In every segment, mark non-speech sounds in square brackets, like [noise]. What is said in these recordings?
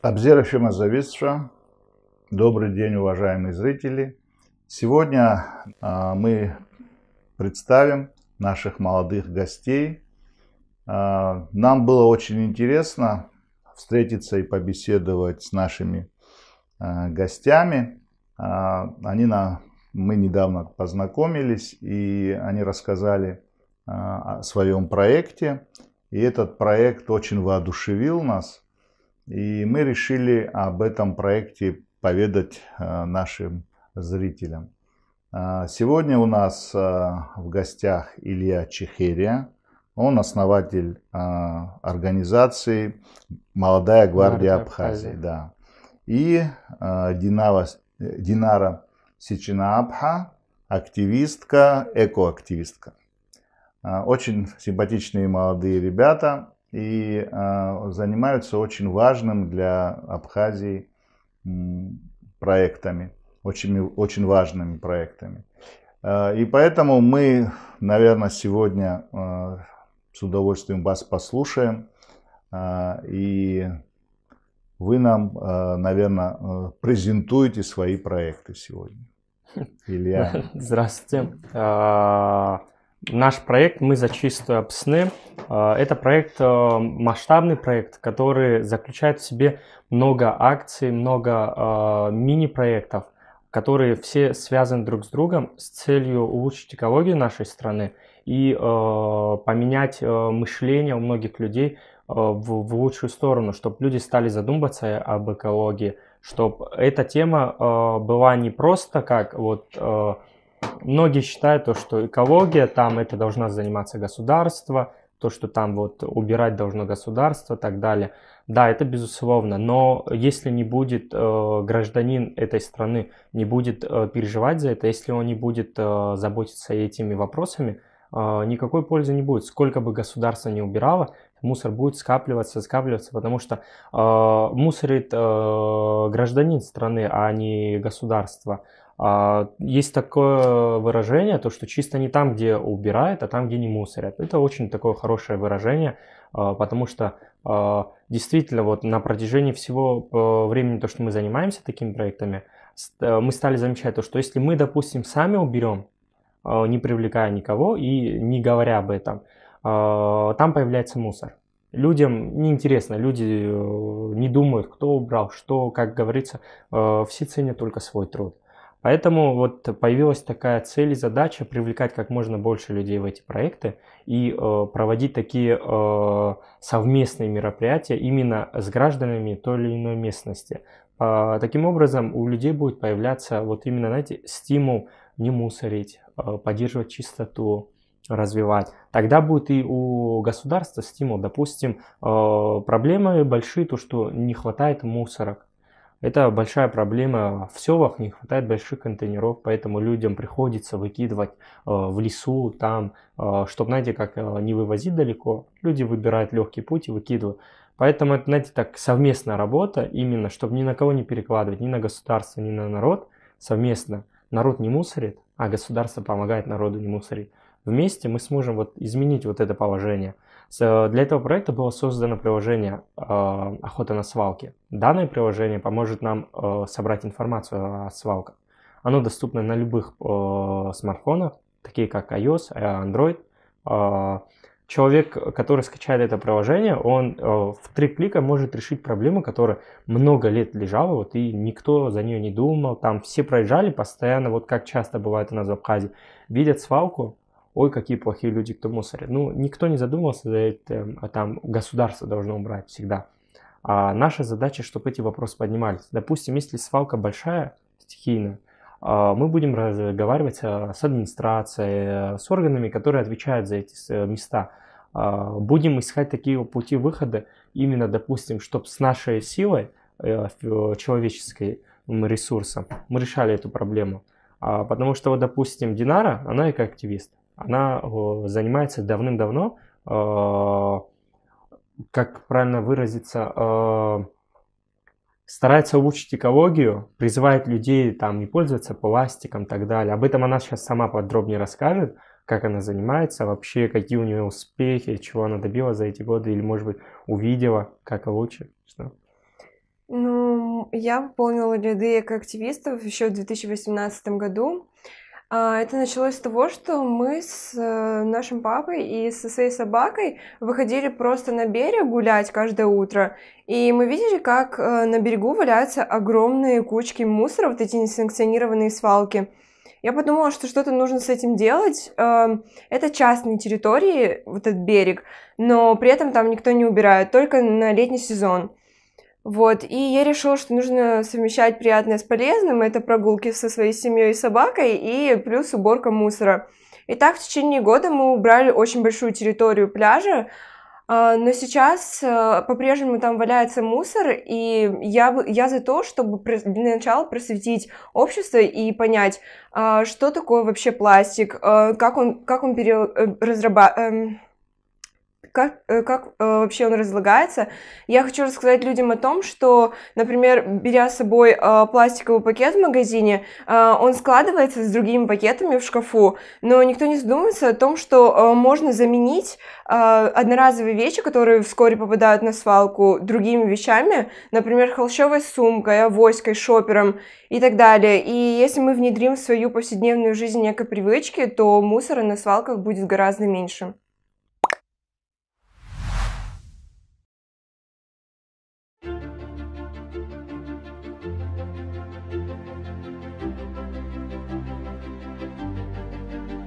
Обзера Фима Зависша. Добрый день, уважаемые зрители. Сегодня а, мы представим наших молодых гостей. А, нам было очень интересно встретиться и побеседовать с нашими а, гостями. Они на... Мы недавно познакомились, и они рассказали о своем проекте. И этот проект очень воодушевил нас – и мы решили об этом проекте поведать э, нашим зрителям. А, сегодня у нас э, в гостях Илья Чехерия. Он основатель а, организации «Молодая гвардия Абхазии». Да. И а, Динара Сичина-Абха, активистка, экоактивистка. Очень симпатичные молодые ребята и э, занимаются очень важным для Абхазии проектами, очень, очень важными проектами. Э, и поэтому мы, наверное, сегодня э, с удовольствием вас послушаем. Э, и вы нам, наверное, презентуете свои проекты сегодня. [laughs] Илья. Здравствуйте. Наш проект «Мы за чистую обсны» э, – это проект, э, масштабный проект, который заключает в себе много акций, много э, мини-проектов, которые все связаны друг с другом с целью улучшить экологию нашей страны и поменять мышление у многих людей в, в лучшую сторону, чтобы люди стали задумываться об экологии, чтобы эта тема была не просто как вот многие считают то, что экология, там это должна заниматься государство, то, что там вот убирать должно государство и так далее. Да, это безусловно, но если не будет э, гражданин этой страны, не будет э, переживать за это, если он не будет э, заботиться этими вопросами, э, никакой пользы не будет. Сколько бы государство не убирало, мусор будет скапливаться, скапливаться, потому что э, мусорит э, гражданин страны, а не государство. А, есть такое выражение, то, что чисто не там, где убирают, а там, где не мусорят. Это очень такое хорошее выражение, а, потому что а, действительно вот на протяжении всего времени, то, что мы занимаемся такими проектами, э, мы стали замечать то, что если мы, допустим, сами уберем, не привлекая никого и не говоря об этом, там появляется мусор. Людям неинтересно, люди э, не думают, кто убрал, что, как говорится, э, все ценят только свой труд. Поэтому вот появилась такая цель и задача привлекать как можно больше людей в эти проекты и э, проводить такие э, совместные мероприятия именно с гражданами той или иной местности. Э, таким образом у людей будет появляться вот именно, знаете, стимул не мусорить, э, поддерживать чистоту, развивать. Тогда будет и у государства стимул. Допустим, э, проблемы большие, то что не хватает мусорок это большая проблема в селах, не хватает больших контейнеров, поэтому людям приходится выкидывать э, в лесу, там, э, чтобы, знаете, как э, не вывозить далеко, люди выбирают легкий путь и выкидывают. Поэтому это, знаете, так совместная работа, именно, чтобы ни на кого не перекладывать, ни на государство, ни на народ, совместно. Народ не мусорит, а государство помогает народу не мусорить. Вместе мы сможем вот изменить вот это положение – Э, для этого проекта было создано приложение э, «Охота на свалки». Данное приложение поможет нам э, собрать информацию о свалках. Оно доступно на любых смартфонах, такие как iOS, Android. Человек, который скачает это приложение, он в три клика может решить проблему, которая много лет лежала, вот и никто за нее не думал. Там все проезжали постоянно, вот как часто бывает у нас в Абхазии, видят свалку, ой, какие плохие люди, кто мусорит. Ну, никто не задумывался за это, а там государство должно убрать всегда. А наша задача, чтобы эти вопросы поднимались. Допустим, если свалка большая, стихийная, а, мы будем разговаривать а, с администрацией, с органами, которые отвечают за эти э, места. А, будем искать такие пути выхода, именно, допустим, чтобы с нашей силой э, человеческой ресурсом мы решали эту проблему. Потому что, вот, допустим, Динара, она экоактивист она э, занимается давным-давно, э, как правильно выразиться, э, старается улучшить экологию, призывает людей там не пользоваться пластиком и так далее. Об этом она сейчас сама подробнее расскажет, как она занимается, вообще какие у нее успехи, чего она добила за эти годы, или, может быть, увидела, как лучше, что? Ну, я выполнила ряды как еще в 2018 году. А, это началось с того, что мы с э, нашим папой и со своей собакой выходили просто на берег гулять каждое утро. И мы видели, как э, на берегу валяются огромные кучки мусора, вот эти несанкционированные свалки. Я подумала, что что-то нужно с этим делать. Эм, это частные территории, вот этот берег, но при этом там никто не убирает, только на летний сезон. Вот, и я решила, что нужно совмещать приятное с полезным. Это прогулки со своей семьей и собакой, и плюс уборка мусора. И так в течение года мы убрали очень большую территорию пляжа, а, но сейчас э, по-прежнему там валяется мусор, и я, я за то, чтобы для начала просветить общество и понять, а, что такое вообще пластик, э, как он, как он переразрабатывается э, эм, как, э, как э, вообще он разлагается. Я хочу рассказать людям о том, что, например, беря с собой э, пластиковый пакет в магазине, он складывается с другими пакетами в шкафу, но никто не задумывается о том, что можно заменить одноразовые вещи, которые вскоре попадают на свалку, другими вещами, например, холщовой сумкой, авоськой, шопером и так далее. И если мы внедрим в свою повседневную жизнь некой привычки, то мусора на свалках будет гораздо меньше.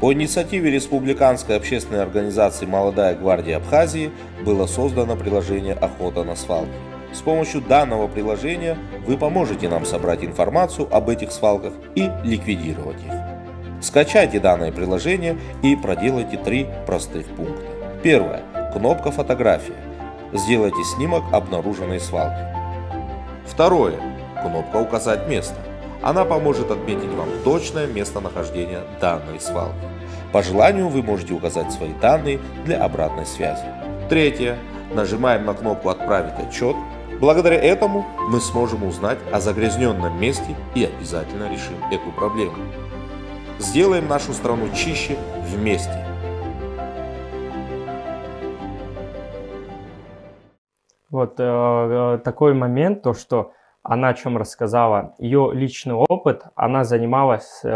По инициативе Республиканской общественной организации «Молодая гвардия Абхазии» было создано приложение «Охота на свалки». С помощью данного приложения вы поможете нам собрать информацию об этих свалках и ликвидировать их. Скачайте данное приложение и проделайте три простых пункта. Первое. Кнопка «Фотография». Сделайте снимок обнаруженной свалки. Второе. Кнопка «Указать место». Она поможет отметить вам точное местонахождение данной свалки. По желанию вы можете указать свои данные для обратной связи. Третье. Нажимаем на кнопку «Отправить отчет». Благодаря этому мы сможем узнать о загрязненном месте и обязательно решим эту проблему. Сделаем нашу страну чище вместе. Вот э, э такой момент, то что она о чем рассказала, ее личный опыт, она занималась, э,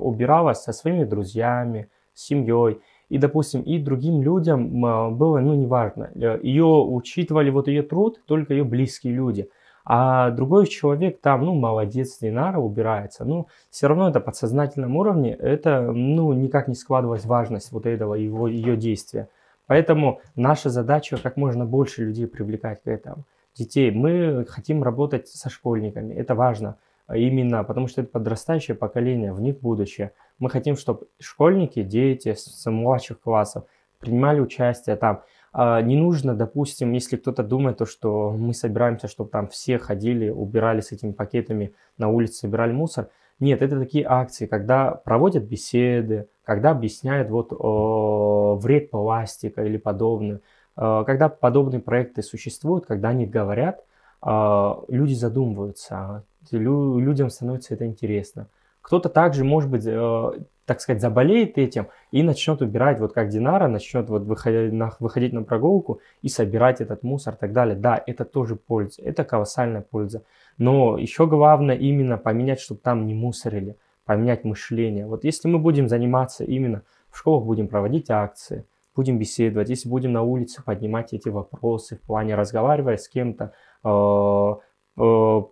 убиралась со своими друзьями, семьей, и, допустим, и другим людям было, ну, неважно, э, ее учитывали, вот ее труд, только ее близкие люди, а другой человек там, ну, молодец, Динара убирается, ну, все равно это подсознательном уровне, это, ну, никак не складывалась важность вот этого его, ее действия. Поэтому наша задача как можно больше людей привлекать к этому детей. Мы хотим работать со школьниками, это важно именно потому что это подрастающее поколение, в них будущее. Мы хотим, чтобы школьники, дети с младших классов принимали участие там. А, не нужно, допустим, если кто-то думает, то, что мы собираемся, чтобы там все ходили, убирали с этими пакетами на улице, собирали мусор. Нет, это такие акции, когда проводят беседы, когда объясняют вот о, вред пластика или подобное, Э, когда подобные проекты существуют, когда они говорят, э, люди задумываются, а, людям становится это интересно. Кто-то также, может быть, э, так сказать, заболеет этим и начнет убирать, вот как Динара, начнет вот выходить на, прогулку и собирать этот мусор и так далее. Да, это тоже польза, это колоссальная польза. Но еще главное именно поменять, чтобы там не мусорили, поменять мышление. Вот если мы будем заниматься именно, в школах будем проводить акции, будем беседовать, если будем на улице поднимать эти вопросы в плане разговаривая с кем-то, э, э,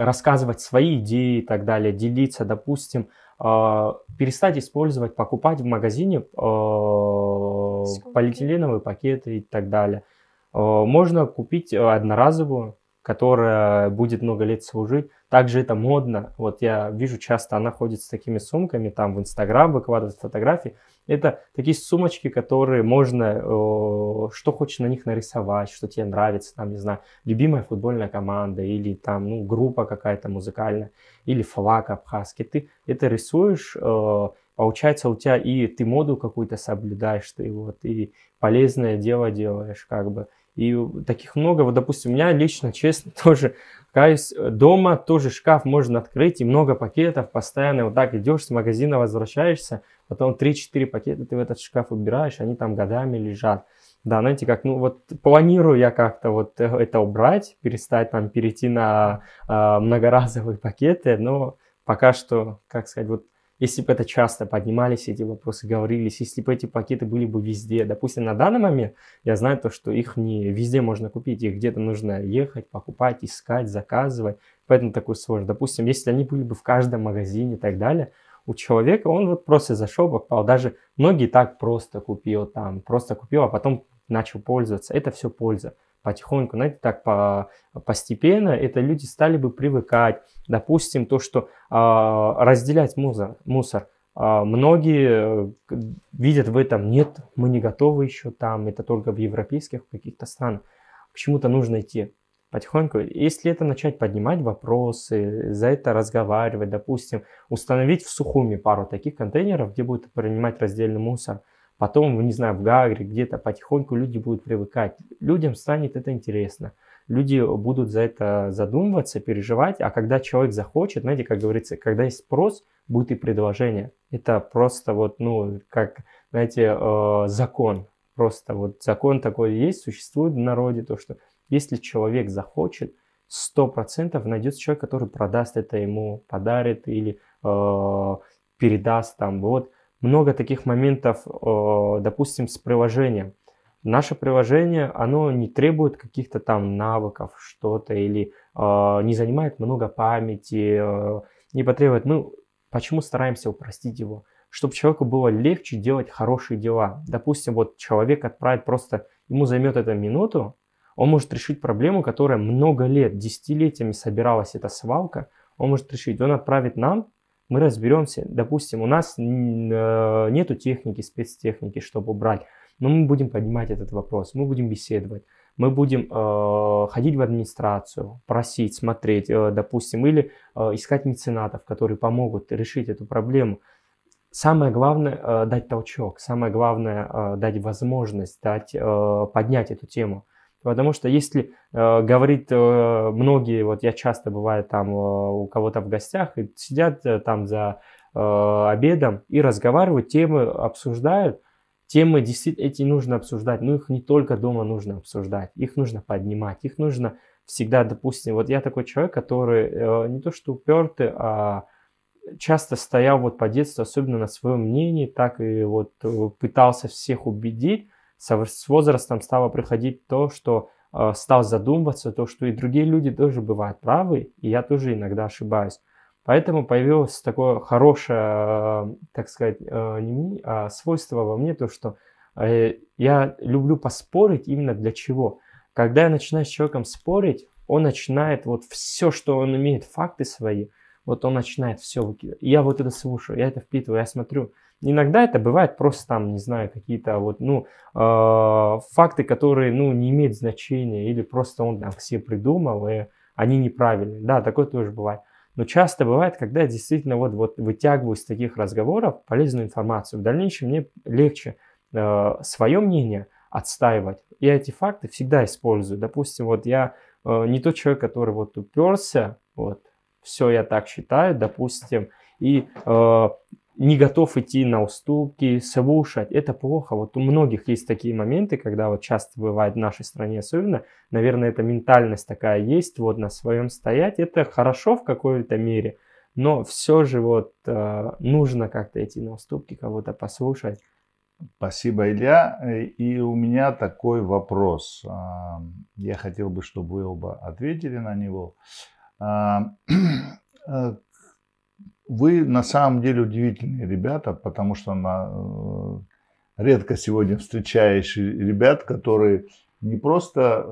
рассказывать свои идеи и так далее, делиться, допустим, э, перестать использовать, покупать в магазине полиэтиленовые пакеты и так далее. можно купить одноразовую которая будет много лет служить. Также это модно. Вот я вижу часто, она ходит с такими сумками, там в Инстаграм выкладывает фотографии. Это такие сумочки, которые можно, э, что хочешь на них нарисовать, что тебе нравится, там, не знаю, любимая футбольная команда или там, ну, группа какая-то музыкальная, или флаг абхазский. Ты это рисуешь, э, получается у тебя и ты моду какую-то соблюдаешь, ты вот и полезное дело делаешь, как бы. И таких много. Вот, допустим, у меня лично, честно, [laughs] тоже, каюсь, э, дома тоже шкаф можно открыть, и много пакетов постоянно. Вот так идешь с магазина, возвращаешься, потом 3-4 пакета ты в этот шкаф убираешь, они там годами лежат. Да, знаете, как, ну вот планирую я как-то вот э, это убрать, перестать там перейти на э, многоразовые пакеты, но пока что, как сказать, вот если бы это часто поднимались, эти вопросы говорились, если бы эти пакеты были бы везде. Допустим, на данный момент я знаю то, что их не везде можно купить, их где-то нужно ехать, покупать, искать, заказывать. Поэтому такой сложно. Допустим, если они были бы в каждом магазине и так далее, у человека он вот просто зашел, попал. Даже многие так просто купил там, просто купил, а потом начал пользоваться. Это все польза потихоньку, знаете, так по, постепенно, это люди стали бы привыкать. Допустим, то, что а, а, э, разделять мусор, мусор э, многие видят в этом, нет, мы не готовы еще там, это только в европейских каких-то странах. К чему-то нужно идти потихоньку, если это начать поднимать вопросы, за это разговаривать, допустим, установить в Сухуми пару таких контейнеров, где будет принимать раздельный мусор – Потом, ну, не знаю, в Гагре где-то потихоньку люди будут привыкать. Людям станет это интересно. Люди будут за это задумываться, переживать. А когда человек захочет, знаете, как говорится, когда есть спрос, будет и предложение. Это просто вот, ну, как, знаете, э, закон. Просто вот закон такой есть, существует в народе, то, что если человек захочет, сто процентов найдется человек, который продаст это ему, подарит или э, передаст там. Вот много таких моментов, э, допустим, с приложением. Наше приложение, оно не требует каких-то там навыков, что-то, или э, не занимает много памяти, э, не потребует. Мы ну, почему стараемся упростить его? Чтобы человеку было легче делать хорошие дела. Допустим, вот человек отправит просто, ему займет это минуту, он может решить проблему, которая много лет, десятилетиями собиралась эта свалка, он может решить. Он отправит нам мы разберемся, допустим, у нас э, нету техники, спецтехники, чтобы убрать, но мы будем поднимать этот вопрос, мы будем беседовать, мы будем э, ходить в администрацию, просить, смотреть, э, допустим, или э, искать меценатов, которые помогут решить эту проблему. Самое главное э, дать толчок, самое главное э, дать возможность, дать, э, поднять эту тему. Потому что если э, говорит э, многие, вот я часто бываю там э, у кого-то в гостях, и сидят э, там за э, обедом и разговаривают, темы обсуждают, темы действительно эти нужно обсуждать, но их не только дома нужно обсуждать, их нужно поднимать, их нужно всегда, допустим, вот я такой человек, который э, не то что упертый, а часто стоял вот по детству, особенно на своем мнении, так и вот э, пытался всех убедить, с возрастом стало приходить то, что э, стал задумываться, то, что и другие люди тоже бывают правы, и я тоже иногда ошибаюсь. Поэтому появилось такое хорошее, э, так сказать, э, не а свойство во мне, то, что э, я люблю поспорить именно для чего. Когда я начинаю с человеком спорить, он начинает вот все, что он имеет, факты свои, вот он начинает все выкидывать. И я вот это слушаю, я это впитываю, я смотрю – Иногда это бывает просто там, не знаю, какие-то вот, ну, э, факты, которые, ну, не имеют значения, или просто он там все придумал, и они неправильные. Да, такое тоже бывает. Но часто бывает, когда я действительно вот, вот вытягиваю из таких разговоров полезную информацию. В дальнейшем мне легче э, а, свое мнение отстаивать. Я эти факты всегда использую. Допустим, вот я э, не тот человек, который вот уперся, вот, все я так считаю, допустим, и не готов идти на уступки, слушать. Это плохо. Вот у многих есть такие моменты, когда вот часто бывает в нашей стране особенно, наверное, эта ментальность такая есть, вот на своем стоять. Это хорошо в какой-то мере, но все же вот э, нужно как-то идти на уступки, кого-то послушать. Спасибо, Илья. И у меня такой вопрос. А, я хотел бы, чтобы вы оба ответили на него а, [clears throat] э, вы на самом деле удивительные ребята, потому что на, э, редко сегодня встречаешь ребят, которые не просто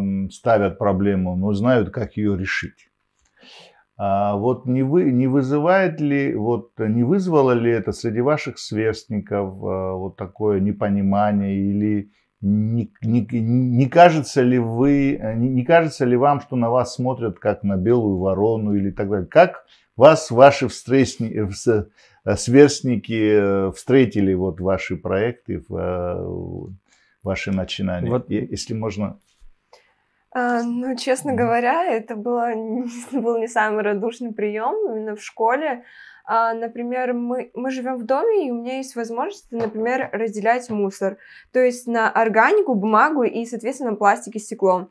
э, ставят проблему, но знают, как ее решить. А вот не, вы, не вызывает ли, вот не вызвало ли это среди ваших сверстников э, вот такое непонимание или не, не, не кажется ли вы, не, не кажется ли вам, что на вас смотрят как на белую ворону или так далее? Как вас ваши встречни, э, э, сверстники э, встретили вот ваши проекты, ваши начинания? Вот. Если можно а, ну, честно говоря, это было, [laughs] был не самый радушный прием именно в школе. А, например, мы, мы живем в доме, и у меня есть возможность, например, разделять мусор. То есть на органику, бумагу и, соответственно, пластик и стекло.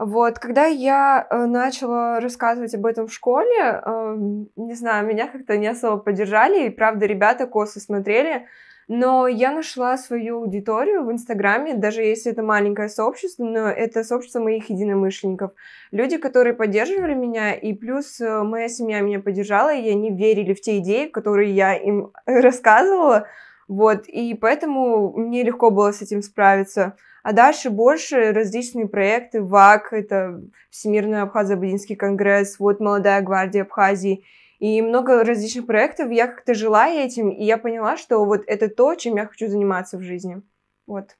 Вот, когда я э, начала рассказывать об этом в школе, эм, не знаю, меня как-то не особо поддержали, и правда ребята косо смотрели, но я нашла свою аудиторию в Инстаграме, даже если это маленькое сообщество, но это сообщество моих единомышленников. Люди, которые поддерживали меня, и плюс э, моя семья меня поддержала, и они верили в те идеи, которые я им э, рассказывала. Вот, и поэтому мне легко было с этим справиться. А дальше больше различные проекты, ВАК, это Всемирный Абхазо-Абадинский конгресс, вот Молодая гвардия Абхазии, и много различных проектов. Я как-то жила этим, и я поняла, что вот это то, чем я хочу заниматься в жизни. Вот.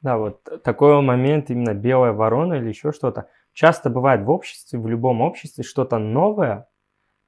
Да, вот такой момент, именно белая ворона или еще что-то. Часто бывает в обществе, в любом обществе что-то новое,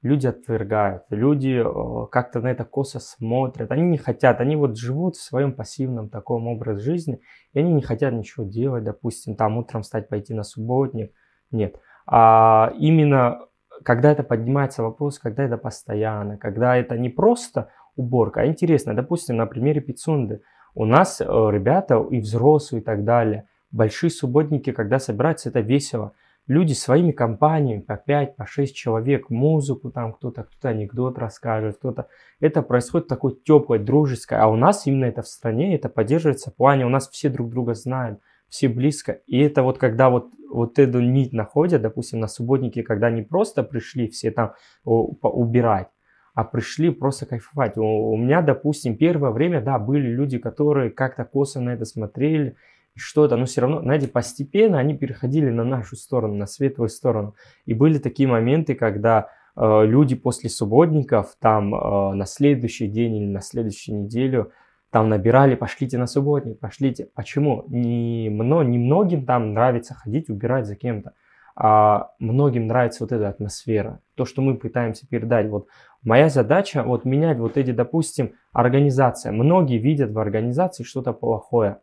люди отвергают, люди э, как-то на это косо смотрят, они не хотят, они вот живут в своем пассивном таком образе жизни, и они не хотят ничего делать, допустим, там утром встать, пойти на субботник, нет. А именно когда это поднимается вопрос, когда это постоянно, когда это не просто уборка, а интересно, допустим, на примере Пицунды, у нас э, ребята и взрослые и так далее, большие субботники, когда собираются, это весело – люди своими компаниями по 5, по 6 человек, музыку там кто-то, кто-то анекдот расскажет, кто-то. Это происходит такой теплой, дружеской. А у нас именно это в стране, это поддерживается в плане, у нас все друг друга знают, все близко. И это вот когда вот, вот эту нить находят, допустим, на субботнике, когда не просто пришли все там убирать, а пришли просто кайфовать. У, у меня, допустим, первое время, да, были люди, которые как-то косо на это смотрели, что-то, но все равно, знаете, постепенно они переходили на нашу сторону, на светлую сторону. И были такие моменты, когда э, люди после субботников там э, на следующий день или на следующую неделю там набирали, пошлите на субботник, пошлите. Почему? Не, мно, не многим там нравится ходить, убирать за кем-то, а многим нравится вот эта атмосфера, то, что мы пытаемся передать. Вот моя задача вот менять вот эти, допустим, организация. Многие видят в организации что-то плохое,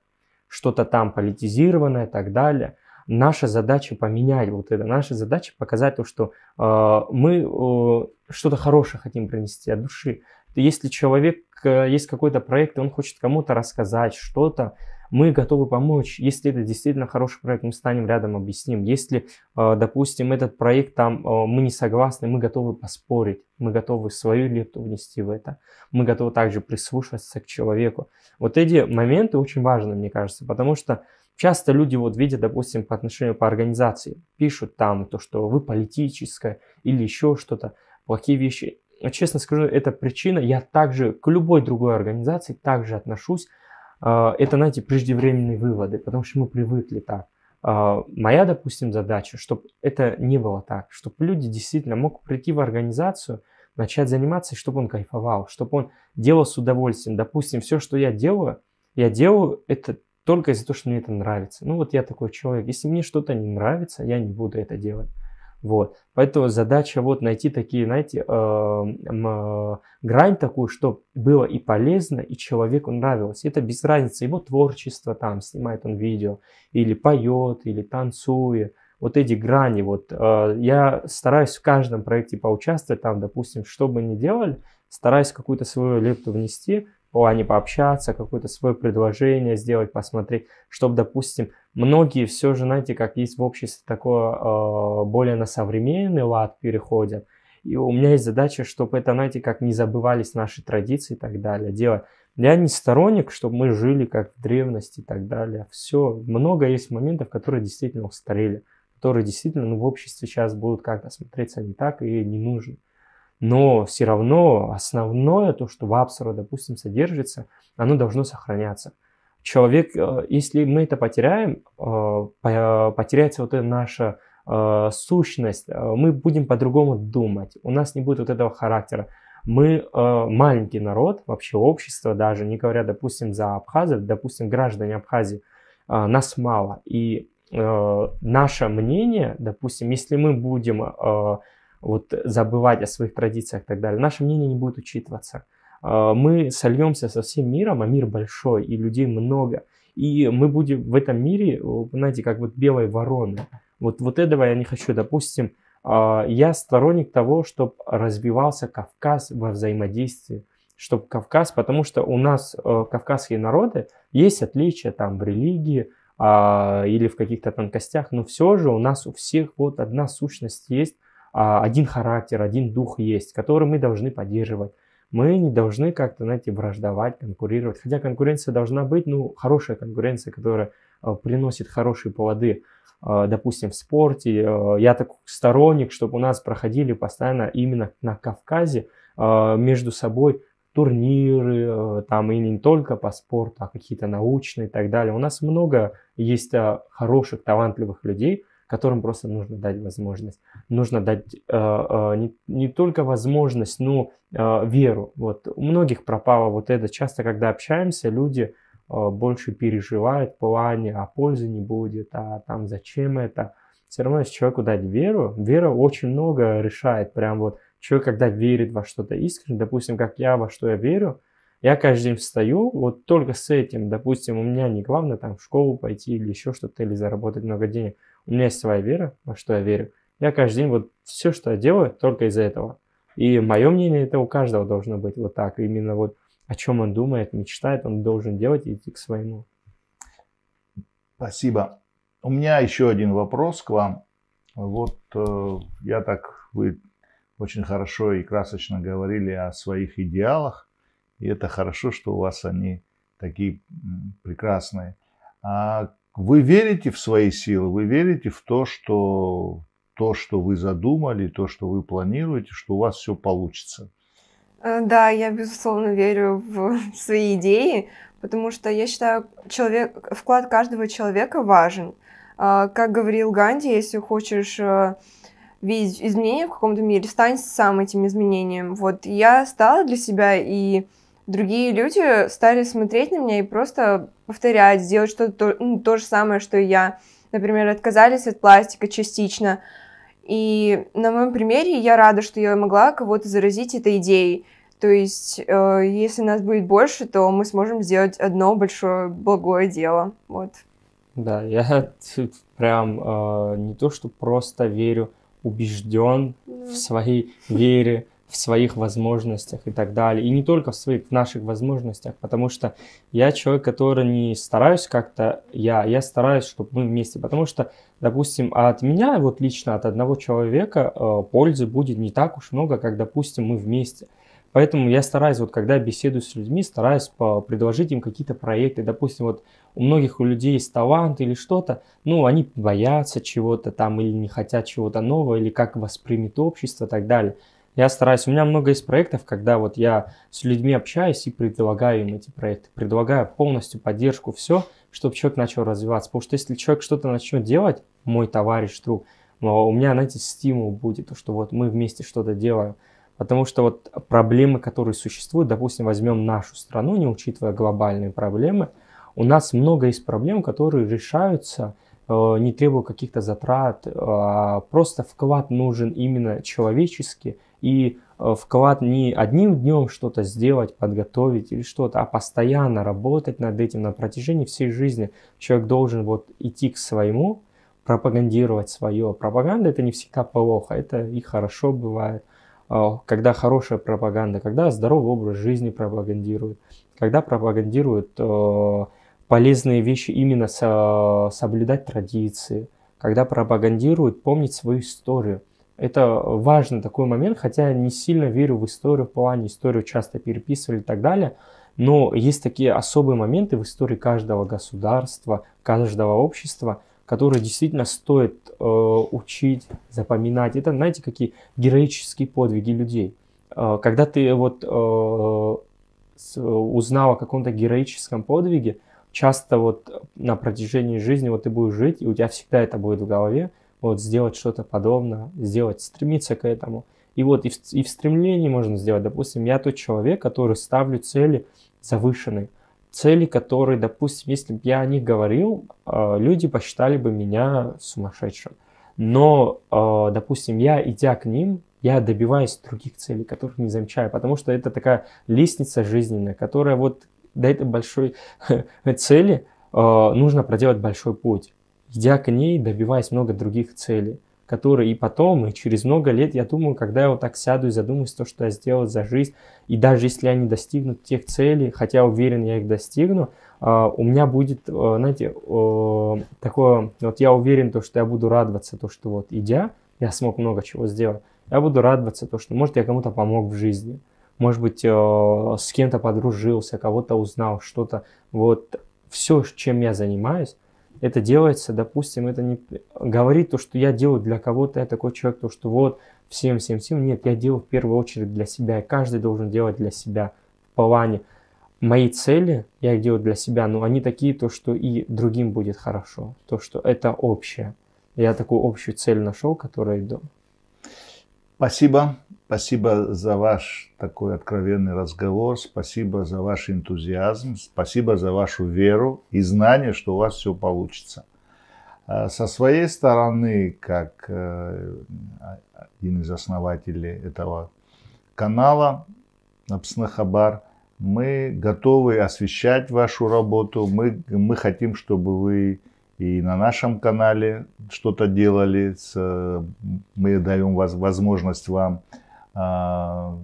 что-то там политизированное и так далее наша задача поменять вот это, наша задача показать то, что э, мы э, что-то хорошее хотим принести от души. Если человек, э, есть какой-то проект, и он хочет кому-то рассказать что-то, мы готовы помочь. Если это действительно хороший проект, мы станем рядом, объясним. Если, а, допустим, этот проект там мы не согласны, мы готовы поспорить, мы готовы свою лепту внести в это, мы готовы также прислушаться к человеку. Вот эти моменты очень важны, мне кажется, потому что Часто люди вот видят, допустим, по отношению по организации, пишут там то, что вы политическая или еще что-то, плохие вещи. Честно скажу, это причина. Я также к любой другой организации также отношусь. А, это, знаете, преждевременные выводы, потому что мы привыкли так. А, моя, допустим, задача, чтобы это не было так, чтобы люди действительно мог прийти в организацию, начать заниматься, чтобы он кайфовал, чтобы он делал с удовольствием. Допустим, все, что я делаю, я делаю это только из-за того, что мне это нравится. Ну вот я такой человек. Если мне что-то не нравится, я не буду это делать. Вот. Поэтому задача вот найти такие, знаете, э, э, грань такую, чтобы было и полезно, и человеку нравилось. Это без разницы. Его творчество там, снимает он видео, или поет, или танцует. Вот эти грани. Вот э, я стараюсь в каждом проекте поучаствовать, там, допустим, что бы ни делали, стараюсь какую-то свою лепту внести, плане пообщаться, какое-то свое предложение сделать, посмотреть, чтобы, допустим, многие все же, знаете, как есть в обществе такое, э, более на современный лад переходят. И у меня есть задача, чтобы это, знаете, как не забывались наши традиции и так далее делать. Я не сторонник, чтобы мы жили как в древности и так далее. Все, много есть моментов, которые действительно устарели, которые действительно ну, в обществе сейчас будут как-то смотреться не так и не нужно но все равно основное, то, что в Апсору, допустим, содержится, оно должно сохраняться. Человек, э, если мы это потеряем, э, потеряется вот эта наша э, сущность, мы будем по-другому думать, у нас не будет вот этого характера. Мы маленький народ, вообще общество даже, не говоря, допустим, за абхазов, допустим, граждане Абхазии, нас мало. И наше мнение, допустим, если мы будем вот забывать о своих традициях и так далее. Наше мнение не будет учитываться. А, мы сольемся со всем миром, а мир большой, и людей много. И мы будем в этом мире, э, знаете, как вот белой вороны. Вот, вот этого я не хочу. Допустим, а, я сторонник того, чтобы развивался Кавказ во взаимодействии, чтобы Кавказ, потому что у нас э, кавказские народы есть отличия там в религии, а, или в каких-то тонкостях, но все же у нас у всех вот одна сущность есть, а, один характер, один дух есть, который мы должны поддерживать. Мы не должны как-то, знаете, враждовать, конкурировать. Хотя конкуренция должна быть, ну, хорошая конкуренция, которая э, приносит хорошие плоды. Э, допустим, в спорте. Э, я такой сторонник, чтобы у нас проходили постоянно именно на Кавказе между собой турниры, там и не только по спорту, а какие-то научные и так далее. У нас много есть хороших, талантливых людей, которым просто нужно дать возможность. Нужно дать э, э, не, не только возможность, но э, веру. Вот. У многих пропало вот это. Часто, когда общаемся, люди э, больше переживают в плане, а пользы не будет, а там зачем это. Все равно, если человеку дать веру, вера очень много решает. Прям вот человек, когда верит во что-то искренне, допустим, как я, во что я верю, я каждый день встаю вот только с этим. Допустим, у меня не главное там в школу пойти или еще что-то, или заработать много денег. У меня есть своя вера, во что я верю. Я каждый день вот все, что я делаю, только из-за этого. И мое мнение, это у каждого должно быть вот так. Именно вот о чем он думает, мечтает, он должен делать и идти к своему. Спасибо. У меня еще один вопрос к вам. Вот э, я так, вы очень хорошо и красочно говорили о своих идеалах, и это хорошо, что у вас они такие прекрасные. А вы верите в свои силы, вы верите в то, что то, что вы задумали, то, что вы планируете, что у вас все получится. Э, да, я безусловно верю в [laughs] свои идеи, потому что я считаю, человек, вклад каждого человека важен. А, как говорил Ганди, если хочешь э, видеть изменения в каком-то мире, стань сам этим изменением. Вот я стала для себя и другие люди стали смотреть на меня и просто повторять, сделать что-то ну, то же самое, что и я. Например, отказались от пластика частично. И на моем примере я рада, что я могла кого-то заразить этой идеей. То есть, э, если нас будет больше, то мы сможем сделать одно большое благое дело. Вот. Да, я [laughs] прям э, не то, что просто верю, убежден да. в своей вере в своих возможностях и так далее. И не только в своих, в наших возможностях, потому что я человек, который не стараюсь как-то, я, я стараюсь, чтобы мы вместе, потому что, допустим, от меня, вот лично от одного человека э, пользы будет не так уж много, как, допустим, мы вместе. Поэтому я стараюсь, вот когда беседую с людьми, стараюсь предложить им какие-то проекты. Допустим, вот у многих у людей есть талант или что-то, ну, они боятся чего-то там или не хотят чего-то нового, или как воспримет общество и так далее. Я стараюсь. У меня много из проектов, когда вот я с людьми общаюсь и предлагаю им эти проекты, предлагаю полностью поддержку, все, чтобы человек начал развиваться. Потому что если человек что-то начнет делать, мой товарищ, друг, но ну, а у меня, знаете, стимул будет, то что вот мы вместе что-то делаем. Потому что вот проблемы, которые существуют, допустим, возьмем нашу страну, не учитывая глобальные проблемы, у нас много из проблем, которые решаются, э, не требуя каких-то затрат, а просто вклад нужен именно человеческий, и э, вклад не одним днем что-то сделать, подготовить или что-то, а постоянно работать над этим на протяжении всей жизни. Человек должен вот идти к своему, пропагандировать свое. Пропаганда это не всегда плохо, это и хорошо бывает. Э, когда хорошая пропаганда, когда здоровый образ жизни пропагандирует, когда пропагандируют э, полезные вещи именно соблюдать традиции, когда пропагандируют помнить свою историю – это важный такой момент, хотя я не сильно верю в историю в плане, историю часто переписывали и так далее. Но есть такие особые моменты в истории каждого государства, каждого общества, которые действительно стоит э, учить, запоминать. Это, знаете, какие героические подвиги людей. Э, когда ты вот э, с, узнал о каком-то героическом подвиге, часто вот на протяжении жизни вот ты будешь жить, и у тебя всегда это будет в голове, вот сделать что-то подобное, сделать, стремиться к этому. И вот и в, и в стремлении можно сделать, допустим, я тот человек, который ставлю цели завышенные, цели, которые, допустим, если бы я о них говорил, э, люди посчитали бы меня сумасшедшим. Но, э, допустим, я, идя к ним, я добиваюсь других целей, которых не замечаю, потому что это такая лестница жизненная, которая вот до этой большой [laughs] цели э, нужно проделать большой путь идя к ней, добиваясь много других целей, которые и потом, и через много лет, я думаю, когда я вот так сяду и задумаюсь, то, что я сделал за жизнь, и даже если я не достигну тех целей, хотя уверен, я их достигну, а, у меня будет, э, знаете, такое, вот я уверен, то, что я буду радоваться, то, что вот идя, я смог много чего сделать, я буду радоваться, то, что, может, я кому-то помог в жизни, может быть, э, с кем-то подружился, кого-то узнал, что-то, вот все, чем я занимаюсь, это делается, допустим, это не говорит то, что я делаю для кого-то, я такой человек, то, что вот, всем, всем, всем. Нет, я делаю в первую очередь для себя, и каждый должен делать для себя в плане. Мои цели я их делаю для себя, но они такие, то, что и другим будет хорошо, то, что это общее. Я такую общую цель нашел, которая иду. Спасибо. Спасибо за ваш такой откровенный разговор, спасибо за ваш энтузиазм, спасибо за вашу веру и знание, что у вас все получится. А, со своей стороны, как э, один из основателей этого канала Абснахабар, мы готовы освещать вашу работу, мы, мы хотим, чтобы вы и на нашем канале что-то делали, мы даем возможность вам а,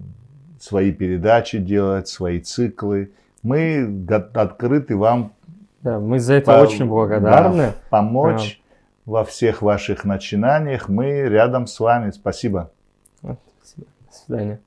свои передачи делать, свои циклы. Мы открыты вам. Да, мы за это по- очень благодарны. Да, помочь да. во всех ваших начинаниях. Мы рядом с вами. Спасибо. Спасибо. До свидания.